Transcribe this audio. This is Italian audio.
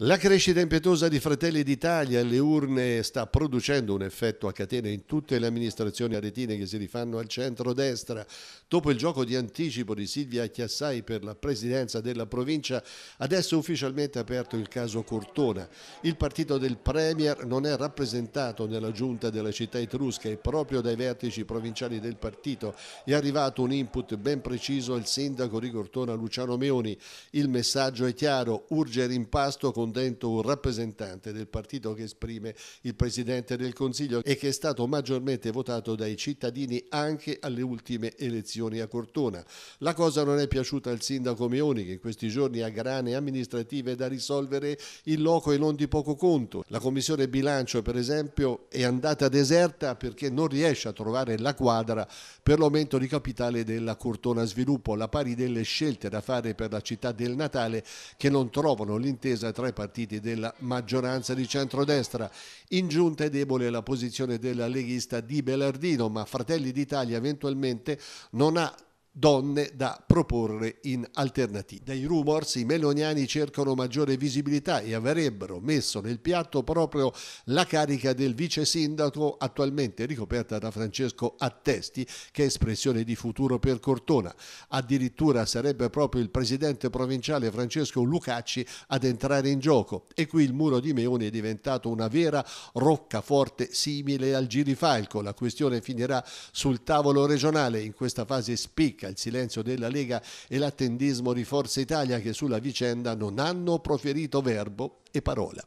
La crescita impietosa di Fratelli d'Italia alle urne sta producendo un effetto a catena in tutte le amministrazioni aretine che si rifanno al centro-destra. Dopo il gioco di anticipo di Silvia Chiassai per la presidenza della provincia, adesso è ufficialmente aperto il caso Cortona. Il partito del Premier non è rappresentato nella giunta della città etrusca e proprio dai vertici provinciali del partito è arrivato un input ben preciso al sindaco di Cortona Luciano Meoni. Il messaggio è chiaro, urge rimpasto con rispondendo un rappresentante del partito che esprime il Presidente del Consiglio e che è stato maggiormente votato dai cittadini anche alle ultime elezioni a Cortona. La cosa non è piaciuta al sindaco Meoni che in questi giorni ha grane amministrative da risolvere in loco e non di poco conto. La Commissione Bilancio per esempio è andata deserta perché non riesce a trovare la quadra per l'aumento di capitale della Cortona Sviluppo, alla pari delle scelte da fare per la città del Natale che non trovano l'intesa tra i partiti della maggioranza di centrodestra. In giunta è debole la posizione della leghista di Belardino, ma Fratelli d'Italia eventualmente non ha donne da proporre in alternativa. Dai rumors i meloniani cercano maggiore visibilità e avrebbero messo nel piatto proprio la carica del vice sindaco attualmente ricoperta da Francesco Attesti che è espressione di futuro per Cortona. Addirittura sarebbe proprio il presidente provinciale Francesco Lucacci ad entrare in gioco e qui il muro di Meoni è diventato una vera roccaforte simile al girifalco. La questione finirà sul tavolo regionale in questa fase spicca Repubblica, il silenzio della Lega e l'attendismo di Forza Italia che sulla vicenda non hanno proferito verbo e parola.